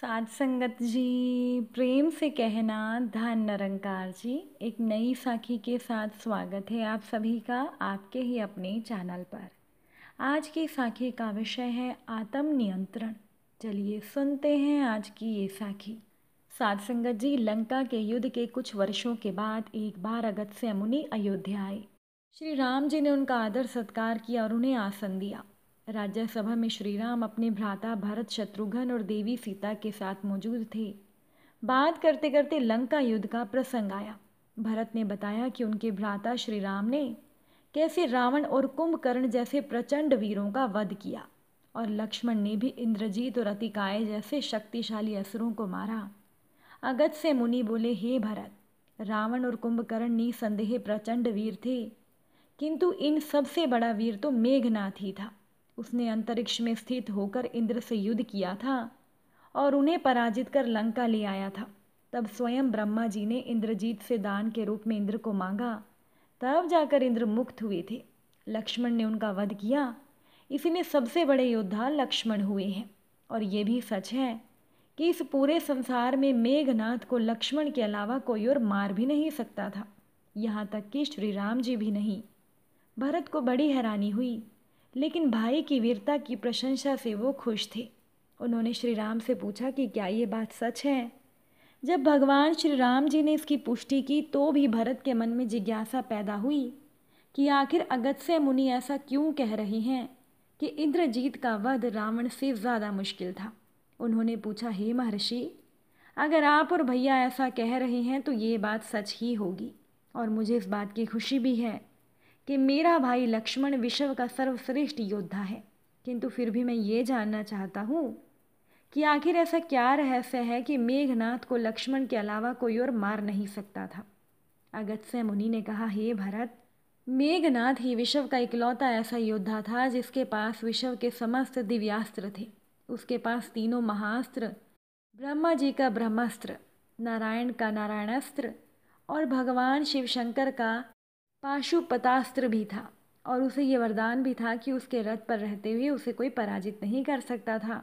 साध संगत जी प्रेम से कहना धन नरंकार जी एक नई साखी के साथ स्वागत है आप सभी का आपके ही अपने चैनल पर आज की साखी का विषय है आत्म नियंत्रण चलिए सुनते हैं आज की ये साखी साध संगत जी लंका के युद्ध के कुछ वर्षों के बाद एक बार अगत से मुनि अयोध्या आए श्री राम जी ने उनका आदर सत्कार किया और उन्हें आसन दिया राज्यसभा में श्रीराम अपने भ्राता भरत शत्रुघ्न और देवी सीता के साथ मौजूद थे बात करते करते लंका युद्ध का प्रसंग आया भरत ने बताया कि उनके भ्राता श्रीराम ने कैसे रावण और कुंभकर्ण जैसे प्रचंड वीरों का वध किया और लक्ष्मण ने भी इंद्रजीत और अतिकाय जैसे शक्तिशाली असुरों को मारा अगत से मुनि बोले हे भरत रावण और कुंभकर्ण निसंदेह प्रचंड वीर थे किंतु इन सबसे बड़ा वीर तो मेघनाथ ही था उसने अंतरिक्ष में स्थित होकर इंद्र से युद्ध किया था और उन्हें पराजित कर लंका ले आया था तब स्वयं ब्रह्मा जी ने इंद्रजीत से दान के रूप में इंद्र को मांगा तब जाकर इंद्र मुक्त हुए थे लक्ष्मण ने उनका वध किया इसी में सबसे बड़े योद्धा लक्ष्मण हुए हैं और ये भी सच है कि इस पूरे संसार में मेघनाथ को लक्ष्मण के अलावा कोई और मार भी नहीं सकता था यहाँ तक कि श्री राम जी भी नहीं भरत को बड़ी हैरानी हुई लेकिन भाई की वीरता की प्रशंसा से वो खुश थे उन्होंने श्री राम से पूछा कि क्या ये बात सच है जब भगवान श्री राम जी ने इसकी पुष्टि की तो भी भरत के मन में जिज्ञासा पैदा हुई कि आखिर अगत्य मुनि ऐसा क्यों कह रहे हैं कि इंद्रजीत का वध रावण से ज़्यादा मुश्किल था उन्होंने पूछा हे महर्षि अगर आप और भैया ऐसा कह रहे हैं तो ये बात सच ही होगी और मुझे इस बात की खुशी भी है कि मेरा भाई लक्ष्मण विश्व का सर्वश्रेष्ठ योद्धा है किंतु फिर भी मैं ये जानना चाहता हूँ कि आखिर ऐसा क्या रहस्य है कि मेघनाथ को लक्ष्मण के अलावा कोई और मार नहीं सकता था अगत्य मुनि ने कहा हे भरत मेघनाथ ही विश्व का इकलौता ऐसा योद्धा था जिसके पास विश्व के समस्त दिव्यास्त्र थे उसके पास तीनों महास्त्र ब्रह्मा जी का ब्रह्मास्त्र नारायण का नारायणास्त्र और भगवान शिव शंकर का पाशुपतास्त्र भी था और उसे ये वरदान भी था कि उसके रथ पर रहते हुए उसे कोई पराजित नहीं कर सकता था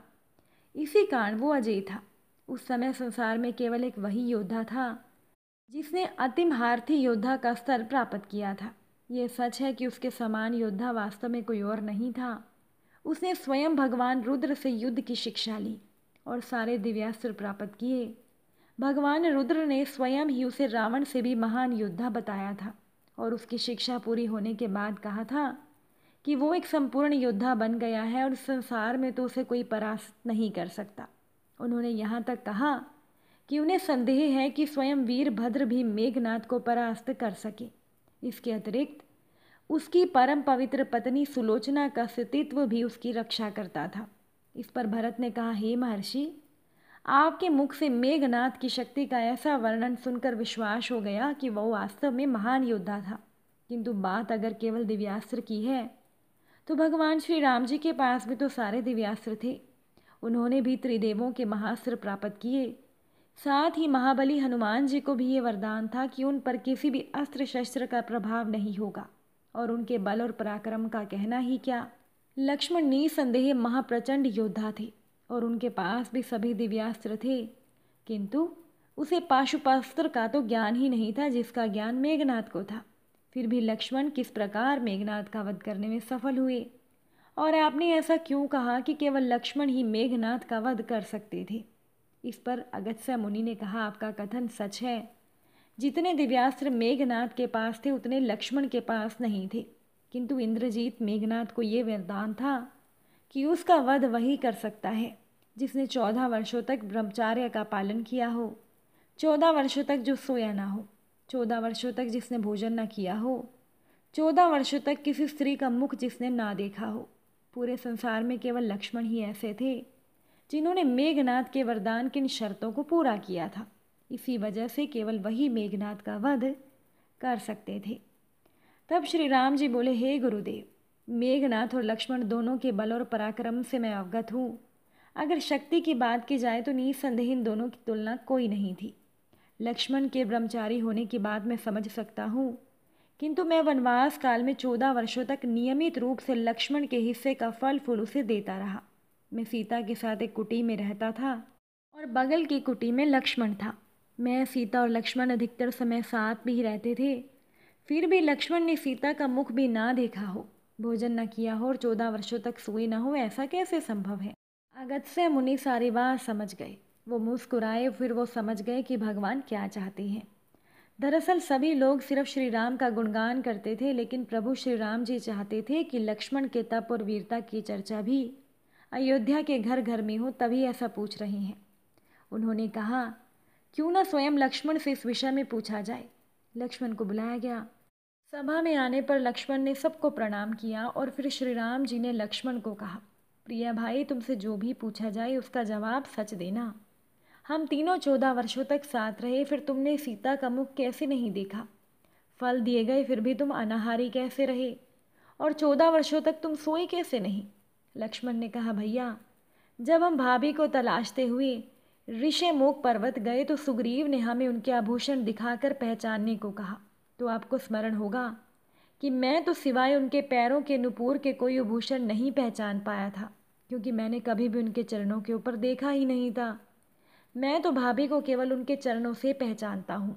इसी कारण वो अजय था उस समय संसार में केवल एक वही योद्धा था जिसने अतिम हार्थी योद्धा का स्तर प्राप्त किया था यह सच है कि उसके समान योद्धा वास्तव में कोई और नहीं था उसने स्वयं भगवान रुद्र से युद्ध की शिक्षा ली और सारे दिव्यास्त्र प्राप्त किए भगवान रुद्र ने स्वयं ही उसे रावण से भी महान योद्धा बताया था और उसकी शिक्षा पूरी होने के बाद कहा था कि वो एक संपूर्ण योद्धा बन गया है और संसार में तो उसे कोई परास्त नहीं कर सकता उन्होंने यहाँ तक कहा कि उन्हें संदेह है कि स्वयं वीरभद्र भी मेघनाथ को परास्त कर सके इसके अतिरिक्त उसकी परम पवित्र पत्नी सुलोचना का स्तित्व भी उसकी रक्षा करता था इस पर भरत ने कहा हे महर्षि आपके मुख से मेघनाथ की शक्ति का ऐसा वर्णन सुनकर विश्वास हो गया कि वह वास्तव में महान योद्धा था किंतु बात अगर केवल दिव्यास्त्र की है तो भगवान श्री राम जी के पास भी तो सारे दिव्यास्त्र थे उन्होंने भी त्रिदेवों के महास्त्र प्राप्त किए साथ ही महाबली हनुमान जी को भी ये वरदान था कि उन पर किसी भी अस्त्र शस्त्र का प्रभाव नहीं होगा और उनके बल और पराक्रम का कहना ही क्या लक्ष्मण निसंदेह महाप्रचंड योद्धा थे और उनके पास भी सभी दिव्यास्त्र थे किंतु उसे पाशुपास्त्र का तो ज्ञान ही नहीं था जिसका ज्ञान मेघनाथ को था फिर भी लक्ष्मण किस प्रकार मेघनाथ का वध करने में सफल हुए और आपने ऐसा क्यों कहा कि केवल लक्ष्मण ही मेघनाथ का वध कर सकते थे इस पर अगत्या मुनि ने कहा आपका कथन सच है जितने दिव्यास्त्र मेघनाथ के पास थे उतने लक्ष्मण के पास नहीं थे किंतु इंद्रजीत मेघनाथ को ये वरदान था कि उसका वध वही कर सकता है जिसने चौदह वर्षों तक ब्रह्मचार्य का पालन किया हो चौदह वर्षों तक जो सोया ना हो चौदह वर्षों तक जिसने भोजन ना किया हो चौदह वर्षों तक किसी स्त्री का मुख जिसने ना देखा हो पूरे संसार में केवल लक्ष्मण ही ऐसे थे जिन्होंने मेघनाथ के वरदान किन शर्तों को पूरा किया था इसी वजह से केवल वही मेघनाथ का वध कर सकते थे तब श्री राम जी बोले हे गुरुदेव मेघनाथ और लक्ष्मण दोनों के बल और पराक्रम से मैं अवगत हूँ अगर शक्ति की बात की जाए तो निसंदेह इन दोनों की तुलना कोई नहीं थी लक्ष्मण के ब्रह्मचारी होने की बात मैं समझ सकता हूँ किंतु मैं वनवास काल में चौदह वर्षों तक नियमित रूप से लक्ष्मण के हिस्से का फल फूल उसे देता रहा मैं सीता के साथ एक कुटी में रहता था और बगल की कुटी में लक्ष्मण था मैं सीता और लक्ष्मण अधिकतर समय साथ भी रहते थे फिर भी लक्ष्मण ने सीता का मुख भी ना देखा हो भोजन न किया हो और चौदह वर्षों तक सोए ना हो ऐसा कैसे संभव है अगत से मुनि सारी बात समझ गए वो मुस्कुराए फिर वो समझ गए कि भगवान क्या चाहते हैं दरअसल सभी लोग सिर्फ श्री राम का गुणगान करते थे लेकिन प्रभु श्री राम जी चाहते थे कि लक्ष्मण के तप और वीरता की चर्चा भी अयोध्या के घर घर में हो तभी ऐसा पूछ रहे हैं उन्होंने कहा क्यों ना स्वयं लक्ष्मण से इस विषय में पूछा जाए लक्ष्मण को बुलाया गया सभा में आने पर लक्ष्मण ने सबको प्रणाम किया और फिर श्री राम जी ने लक्ष्मण को कहा प्रिया भाई तुमसे जो भी पूछा जाए उसका जवाब सच देना हम तीनों चौदह वर्षों तक साथ रहे फिर तुमने सीता का मुख कैसे नहीं देखा फल दिए गए फिर भी तुम अनाहारी कैसे रहे और चौदह वर्षों तक तुम सोए कैसे नहीं लक्ष्मण ने कहा भैया जब हम भाभी को तलाशते हुए मोक पर्वत गए तो सुग्रीव ने हमें उनके आभूषण दिखाकर पहचानने को कहा तो आपको स्मरण होगा कि मैं तो सिवाय उनके पैरों के नुपुर के कोई आभूषण नहीं पहचान पाया था क्योंकि मैंने कभी भी उनके चरणों के ऊपर देखा ही नहीं था मैं तो भाभी को केवल उनके चरणों से पहचानता हूँ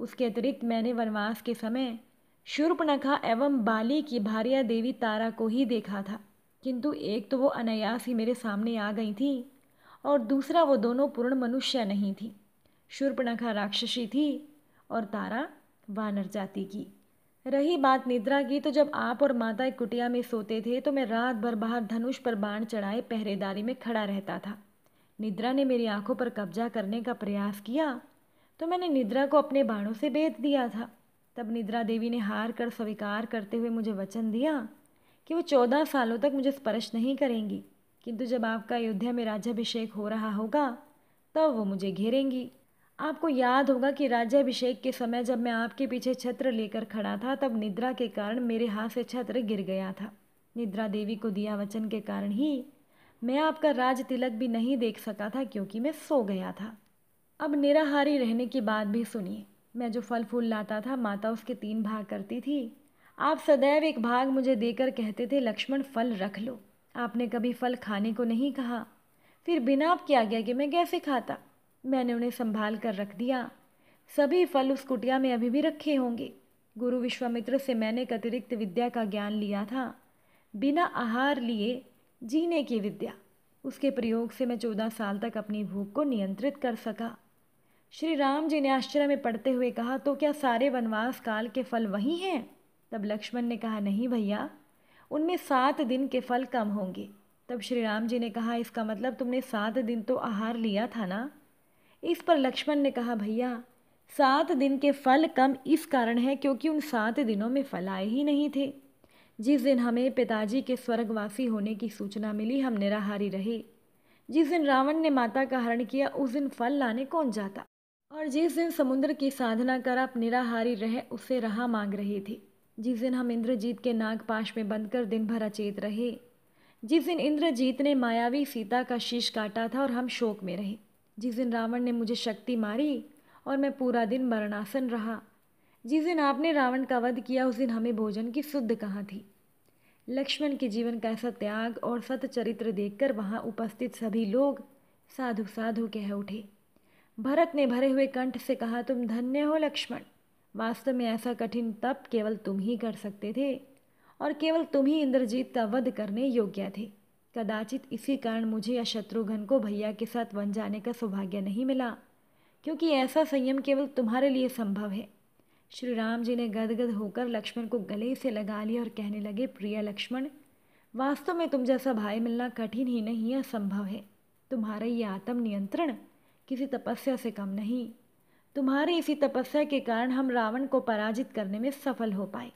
उसके अतिरिक्त मैंने वनवास के समय शूर्पनखा एवं बाली की भारिया देवी तारा को ही देखा था किंतु एक तो वो अनायास ही मेरे सामने आ गई थी और दूसरा वो दोनों पूर्ण मनुष्य नहीं थी शूर्पनखा राक्षसी थी और तारा वानर जाति की रही बात निद्रा की तो जब आप और माता एक कुटिया में सोते थे तो मैं रात भर बाहर धनुष पर बाण चढ़ाए पहरेदारी में खड़ा रहता था निद्रा ने मेरी आंखों पर कब्जा करने का प्रयास किया तो मैंने निद्रा को अपने बाणों से बेच दिया था तब निद्रा देवी ने हार कर स्वीकार करते हुए मुझे वचन दिया कि वो चौदह सालों तक मुझे स्पर्श नहीं करेंगी किंतु जब आपका अयोध्या में राज्याभिषेक हो रहा होगा तब तो वो मुझे घेरेंगी आपको याद होगा कि राज्याभिषेक के समय जब मैं आपके पीछे छत्र लेकर खड़ा था तब निद्रा के कारण मेरे हाथ से छत्र गिर गया था निद्रा देवी को दिया वचन के कारण ही मैं आपका राज तिलक भी नहीं देख सका था क्योंकि मैं सो गया था अब निराहारी रहने की बात भी सुनिए मैं जो फल फूल लाता था माता उसके तीन भाग करती थी आप सदैव एक भाग मुझे देकर कहते थे लक्ष्मण फल रख लो आपने कभी फल खाने को नहीं कहा फिर बिना आपकी आज्ञा के मैं कैसे खाता मैंने उन्हें संभाल कर रख दिया सभी फल उस कुटिया में अभी भी रखे होंगे गुरु विश्वामित्र से मैंने एक अतिरिक्त विद्या का ज्ञान लिया था बिना आहार लिए जीने की विद्या उसके प्रयोग से मैं चौदह साल तक अपनी भूख को नियंत्रित कर सका श्री राम जी ने आश्चर्य में पढ़ते हुए कहा तो क्या सारे वनवास काल के फल वही हैं तब लक्ष्मण ने कहा नहीं भैया उनमें सात दिन के फल कम होंगे तब श्री राम जी ने कहा इसका मतलब तुमने सात दिन तो आहार लिया था ना इस पर लक्ष्मण ने कहा भैया सात दिन के फल कम इस कारण है क्योंकि उन सात दिनों में फल आए ही नहीं थे जिस दिन हमें पिताजी के स्वर्गवासी होने की सूचना मिली हम निराहारी रहे जिस दिन रावण ने माता का हरण किया उस दिन फल लाने कौन जाता और जिस दिन समुद्र की साधना कर आप निराहारी रहे उससे रहा मांग रहे थे जिस दिन हम इंद्रजीत के नागपाश में बंद कर दिन भर अचेत रहे जिस दिन इंद्रजीत ने मायावी सीता का शीश काटा था और हम शोक में रहे जिस दिन रावण ने मुझे शक्ति मारी और मैं पूरा दिन मरणासन रहा जिस दिन आपने रावण का वध किया उस दिन हमें भोजन की शुद्ध कहाँ थी लक्ष्मण के जीवन का ऐसा त्याग और सत चरित्र देखकर वहाँ उपस्थित सभी लोग साधु साधु कह उठे भरत ने भरे हुए कंठ से कहा तुम धन्य हो लक्ष्मण वास्तव में ऐसा कठिन तप केवल तुम ही कर सकते थे और केवल तुम ही इंद्रजीत का वध करने योग्य थे कदाचित इसी कारण मुझे या शत्रुघ्न को भैया के साथ वन जाने का सौभाग्य नहीं मिला क्योंकि ऐसा संयम केवल तुम्हारे लिए संभव है श्री राम जी ने गदगद होकर लक्ष्मण को गले से लगा लिया और कहने लगे प्रिय लक्ष्मण वास्तव में तुम जैसा भाई मिलना कठिन ही नहीं असंभव है तुम्हारा ये आत्म नियंत्रण किसी तपस्या से कम नहीं तुम्हारे इसी तपस्या के कारण हम रावण को पराजित करने में सफल हो पाए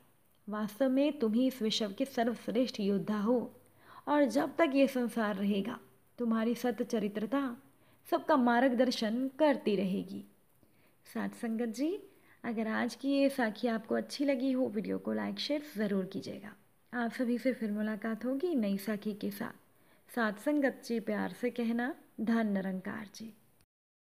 वास्तव में तुम ही इस विश्व के सर्वश्रेष्ठ योद्धा हो और जब तक ये संसार रहेगा तुम्हारी सतचरित्रता सबका मार्गदर्शन करती रहेगी साथ संगत जी अगर आज की ये साखी आपको अच्छी लगी हो वीडियो को लाइक शेयर ज़रूर कीजिएगा आप सभी से फिर मुलाकात होगी नई साखी के साथ साथ संगत जी प्यार से कहना धन निरंकार जी